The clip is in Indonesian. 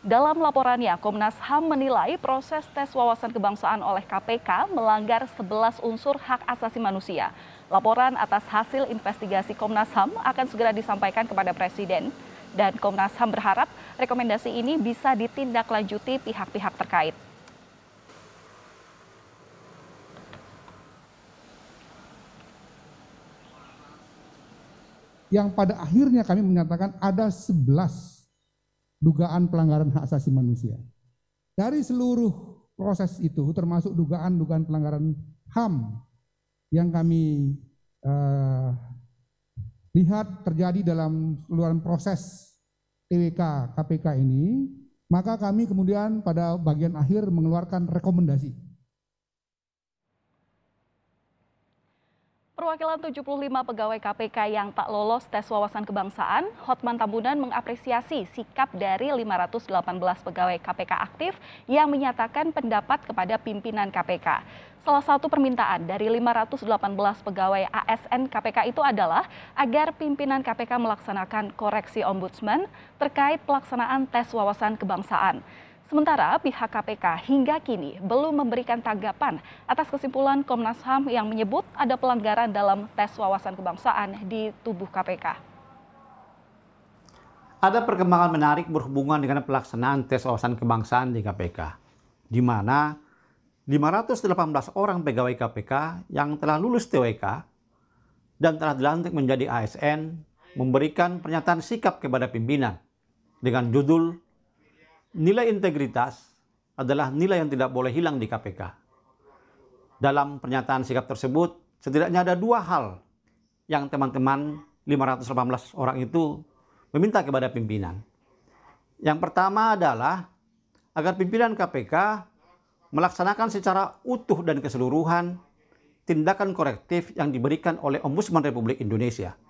Dalam laporannya, Komnas HAM menilai proses tes wawasan kebangsaan oleh KPK melanggar 11 unsur hak asasi manusia. Laporan atas hasil investigasi Komnas HAM akan segera disampaikan kepada Presiden. Dan Komnas HAM berharap rekomendasi ini bisa ditindaklanjuti pihak-pihak terkait. Yang pada akhirnya kami menyatakan ada 11 dugaan pelanggaran hak asasi manusia. Dari seluruh proses itu termasuk dugaan-dugaan pelanggaran HAM yang kami eh, lihat terjadi dalam seluruh proses TWK KPK ini, maka kami kemudian pada bagian akhir mengeluarkan rekomendasi Perwakilan 75 pegawai KPK yang tak lolos tes wawasan kebangsaan, Hotman Tambunan mengapresiasi sikap dari 518 pegawai KPK aktif yang menyatakan pendapat kepada pimpinan KPK. Salah satu permintaan dari 518 pegawai ASN KPK itu adalah agar pimpinan KPK melaksanakan koreksi ombudsman terkait pelaksanaan tes wawasan kebangsaan. Sementara pihak KPK hingga kini belum memberikan tanggapan atas kesimpulan Komnas HAM yang menyebut ada pelanggaran dalam tes wawasan kebangsaan di tubuh KPK. Ada perkembangan menarik berhubungan dengan pelaksanaan tes wawasan kebangsaan di KPK, di mana 518 orang pegawai KPK yang telah lulus TWK dan telah dilantik menjadi ASN memberikan pernyataan sikap kepada pimpinan dengan judul nilai integritas adalah nilai yang tidak boleh hilang di KPK. Dalam pernyataan sikap tersebut, setidaknya ada dua hal yang teman-teman 518 orang itu meminta kepada pimpinan. Yang pertama adalah agar pimpinan KPK melaksanakan secara utuh dan keseluruhan tindakan korektif yang diberikan oleh Ombudsman Republik Indonesia.